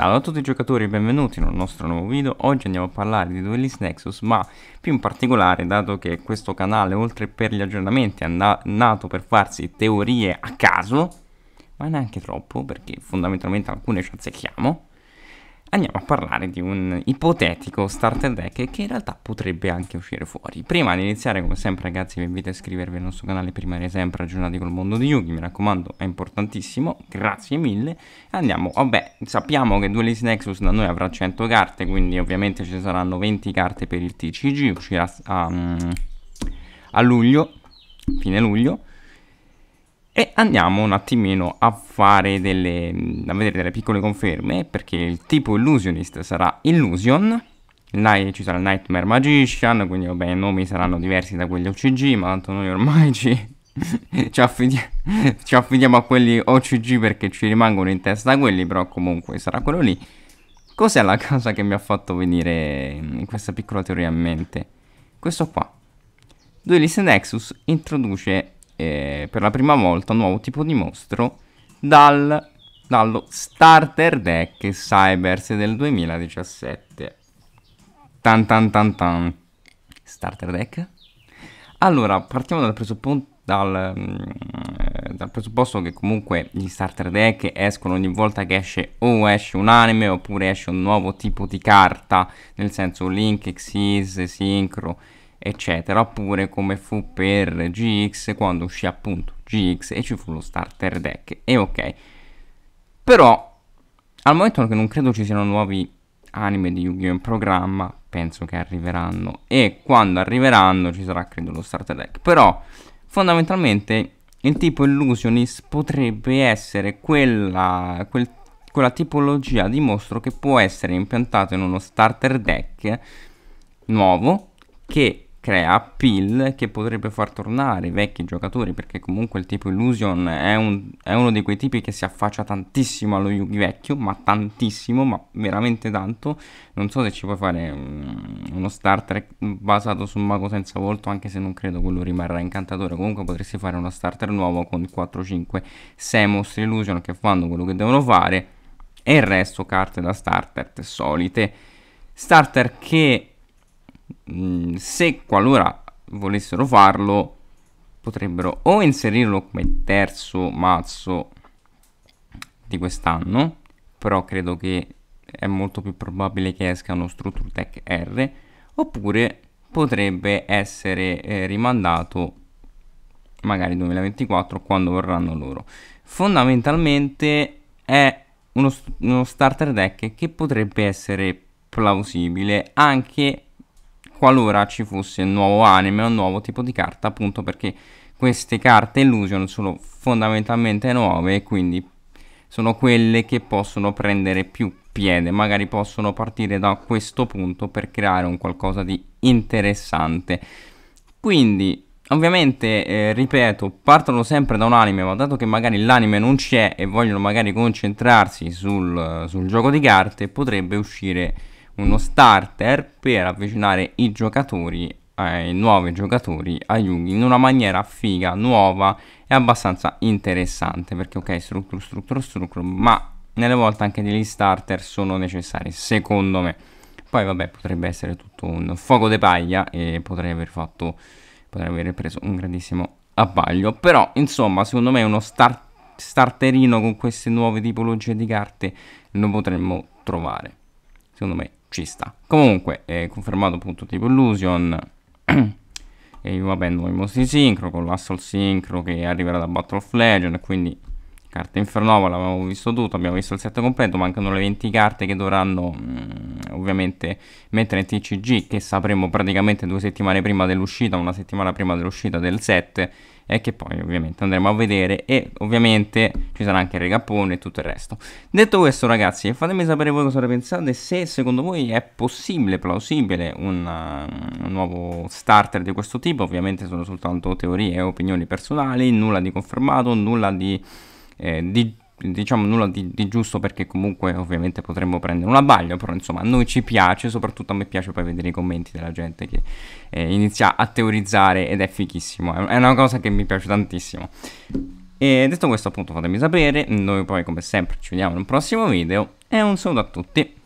Salve a tutti i giocatori e benvenuti nel nostro nuovo video, oggi andiamo a parlare di Duelist Nexus ma più in particolare dato che questo canale oltre per gli aggiornamenti è nato per farsi teorie a caso ma neanche troppo perché fondamentalmente alcune ci azzecchiamo andiamo a parlare di un ipotetico starter deck che in realtà potrebbe anche uscire fuori. Prima di iniziare, come sempre ragazzi, vi invito a iscrivervi al nostro canale primario sempre aggiornati col mondo di Yugi, mi raccomando, è importantissimo, grazie mille. Andiamo, vabbè, sappiamo che Duelist Nexus da noi avrà 100 carte, quindi ovviamente ci saranno 20 carte per il TCG, uscirà a, mm, a luglio, fine luglio. E andiamo un attimino a fare delle, a vedere delle piccole conferme, perché il tipo Illusionist sarà Illusion, Night, ci sarà Nightmare Magician, quindi vabbè i nomi saranno diversi da quelli OCG, ma tanto noi ormai ci, ci, affidiamo, ci, affidiamo a quelli OCG perché ci rimangono in testa quelli, però comunque sarà quello lì. Cos'è la cosa che mi ha fatto venire mm, questa piccola teoria in mente? Questo qua. Duelist Nexus introduce eh, per la prima volta un nuovo tipo di mostro dal, dallo starter deck Cybers del 2017. Tan tan tan tan. Starter deck? Allora, partiamo dal presupposto dal, mm, dal, presupposto che comunque gli starter deck escono ogni volta che esce o esce un anime oppure esce un nuovo tipo di carta, nel senso Link, Xyz, Synchro eccetera oppure come fu per GX quando uscì appunto GX e ci fu lo starter deck e ok però al momento che non credo ci siano nuovi anime di Yu-Gi-Oh in programma penso che arriveranno e quando arriveranno ci sarà credo lo starter deck però fondamentalmente il tipo Illusionist potrebbe essere quella, quel, quella tipologia di mostro che può essere impiantato in uno starter deck nuovo che crea appeal che potrebbe far tornare i vecchi giocatori perché comunque il tipo Illusion è, un, è uno di quei tipi che si affaccia tantissimo allo Yugi vecchio ma tantissimo ma veramente tanto non so se ci puoi fare mm, uno Star Trek basato su un mago senza volto anche se non credo quello rimarrà incantatore comunque potresti fare uno starter nuovo con 4-5 6 mostri Illusion che fanno quello che devono fare e il resto carte da starter solite starter che Mm, se qualora volessero farlo potrebbero o inserirlo come terzo mazzo di quest'anno però credo che è molto più probabile che esca uno Structure Tech R oppure potrebbe essere eh, rimandato magari 2024 quando vorranno loro fondamentalmente è uno, uno starter deck che potrebbe essere plausibile anche qualora ci fosse un nuovo anime o un nuovo tipo di carta, appunto perché queste carte illusion sono fondamentalmente nuove e quindi sono quelle che possono prendere più piede, magari possono partire da questo punto per creare un qualcosa di interessante. Quindi Ovviamente, eh, ripeto, partono sempre da un anime, ma dato che magari l'anime non c'è e vogliono magari concentrarsi sul, sul gioco di carte, potrebbe uscire uno starter per avvicinare i giocatori ai eh, nuovi giocatori a Yugi in una maniera figa, nuova e abbastanza interessante perché ok structure, structure, structure ma nelle volte anche degli starter sono necessari secondo me poi vabbè potrebbe essere tutto un fuoco di paglia e potrei aver fatto potrei aver preso un grandissimo abbaglio però insomma secondo me uno start, starterino con queste nuove tipologie di carte lo potremmo trovare secondo me ci sta. Comunque, è confermato appunto tipo Illusion. e vabbè, nuovi mostri sincro con l'Assol sincro che arriverà da Battle of Legend. Quindi, carta Infernovo l'avevamo visto tutto. Abbiamo visto il set completo. Mancano le 20 carte che dovranno mh, mm, ovviamente mentre in TCG che sapremo praticamente due settimane prima dell'uscita, una settimana prima dell'uscita del set e che poi ovviamente andremo a vedere e ovviamente ci sarà anche il regappone e tutto il resto. Detto questo ragazzi fatemi sapere voi cosa ne pensate, se secondo voi è possibile, plausibile una, um, un nuovo starter di questo tipo, ovviamente sono soltanto teorie e opinioni personali, nulla di confermato, nulla di, eh, di diciamo nulla di, di, giusto perché comunque ovviamente potremmo prendere un abbaglio, però insomma a noi ci piace, soprattutto a me piace poi vedere i commenti della gente che eh, inizia a teorizzare ed è fichissimo, è una cosa che mi piace tantissimo. E detto questo appunto fatemi sapere, noi poi come sempre ci vediamo in un prossimo video e un saluto a tutti.